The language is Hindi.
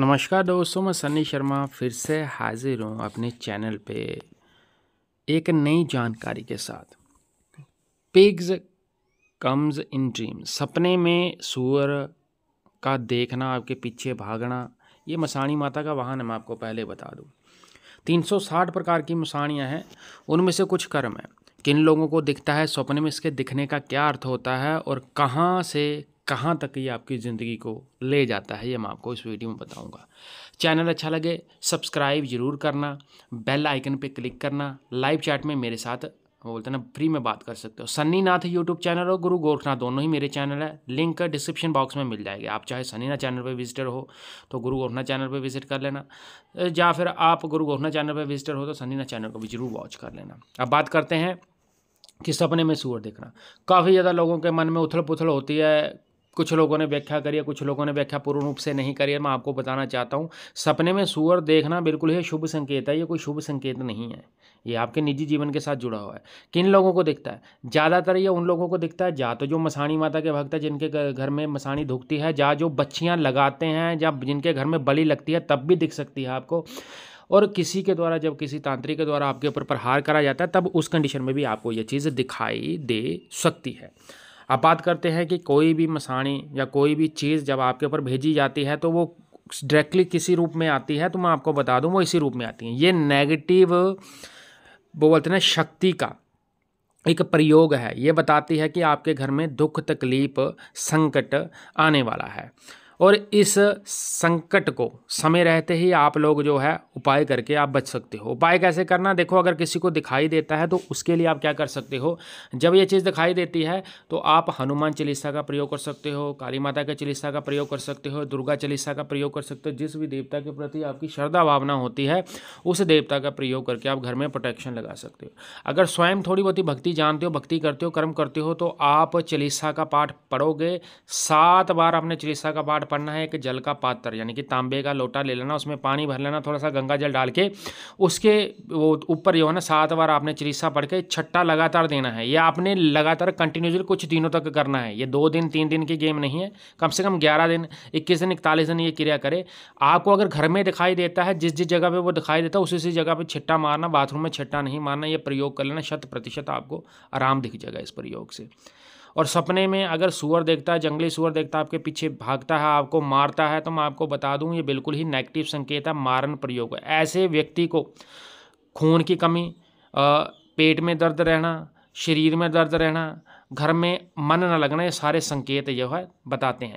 नमस्कार दोस्तों मैं सनी शर्मा फिर से हाजिर हूँ अपने चैनल पे एक नई जानकारी के साथ पिग्स कम्स इन ड्रीम सपने में सूअर का देखना आपके पीछे भागना ये मसाणी माता का वाहन है मैं आपको पहले बता दूँ 360 प्रकार की मसाणियाँ हैं उनमें से कुछ कर्म हैं किन लोगों को दिखता है सपने में इसके दिखने का क्या अर्थ होता है और कहाँ से कहाँ तक ये आपकी ज़िंदगी को ले जाता है ये मैं आपको इस वीडियो में बताऊंगा चैनल अच्छा लगे सब्सक्राइब जरूर करना बेल आइकन पे क्लिक करना लाइव चैट में मेरे साथ बोलते ना फ्री में बात कर सकते हो सन्नी नाथ यूट्यूब चैनल और गुरु गोरखनाथ दोनों ही मेरे चैनल है लिंक डिस्क्रिप्शन बॉक्स में मिल जाएगी आप चाहे सन्नी नाथ चैनल पर विजिटर हो तो गुरु गोरखनाथ चैनल पर विजिट कर लेना या फिर आप गुरु गोरखनाथ चैनल पर विजिटर हो तो सन्नी नाथ चैनल को भी जरूर वॉच कर लेना अब बात करते हैं कि सपने में सूअर देखना काफ़ी ज़्यादा लोगों के मन में उथल पुथल होती है कुछ लोगों ने व्याख्या करी है कुछ लोगों ने व्याख्या पूर्ण रूप से नहीं करी है मैं आपको बताना चाहता हूँ सपने में सुअर देखना बिल्कुल ही शुभ संकेत है ये कोई शुभ संकेत नहीं है ये आपके निजी जीवन के साथ जुड़ा हुआ है किन लोगों को दिखता है ज़्यादातर ये उन लोगों को दिखता है जा तो जो मसानी माता के भक्त है जिनके घर में मसानी धुकती है जा जो बच्चियाँ लगाते हैं या जिनके घर में बली लगती है तब भी दिख सकती है आपको और किसी के द्वारा जब किसी तांत्रिक के द्वारा आपके ऊपर प्रहार करा जाता है तब उस कंडीशन में भी आपको ये चीज़ दिखाई दे सकती है अब बात करते हैं कि कोई भी मसाणी या कोई भी चीज़ जब आपके ऊपर भेजी जाती है तो वो डायरेक्टली किसी रूप में आती है तो मैं आपको बता दूं वो इसी रूप में आती हैं ये नेगेटिव वो बोलते हैं शक्ति का एक प्रयोग है ये बताती है कि आपके घर में दुख तकलीफ संकट आने वाला है और इस संकट को समय रहते ही आप लोग जो है उपाय करके आप बच सकते हो उपाय कैसे करना देखो अगर किसी को दिखाई देता है तो उसके लिए आप क्या कर सकते हो जब ये चीज़ दिखाई देती है तो आप हनुमान चालीसा का प्रयोग कर सकते हो काली माता के चालीसा का प्रयोग कर सकते हो दुर्गा चालीसा का प्रयोग कर सकते हो जिस भी देवता के प्रति आपकी श्रद्धा भावना होती है उस देवता का प्रयोग करके आप घर में प्रोटेक्शन लगा सकते हो अगर स्वयं थोड़ी बहुत भक्ति जानते हो भक्ति करते हो कर्म करते हो तो आप चालीसा का पाठ पढ़ोगे सात बार आपने चालीसा का पाठ पड़ना है एक जल का पात्र यानी कि तांबे का लोटा ले लेना उसमें पानी भर लेना थोड़ा सा गंगा जल डाल के उसके वो ऊपर जो है ना सात बार आपने चिकित्सा पढ़ के छट्टा लगातार देना है या आपने लगातार कंटिन्यूसली कुछ दिनों तक करना है ये दो दिन तीन दिन की गेम नहीं है कम से कम ग्यारह दिन इक्कीस दिन इकतालीस दिन ये क्रिया करे आपको अगर घर में दिखाई देता है जिस जिस जगह पर वो दिखाई देता है उसी उसी जगह पर छिट्टा मारना बाथरूम में छिट्टा नहीं मारना ये प्रयोग कर लेना शत प्रतिशत आपको आराम दिख जाएगा इस प्रयोग से और सपने में अगर सुअर देखता है जंगली सुअर देखता है आपके पीछे भागता है आपको मारता है तो मैं आपको बता दूं ये बिल्कुल ही नेगेटिव संकेत है मारन प्रयोग है ऐसे व्यक्ति को खून की कमी पेट में दर्द रहना शरीर में दर्द रहना घर में मन न लगना ये सारे संकेत जो है बताते हैं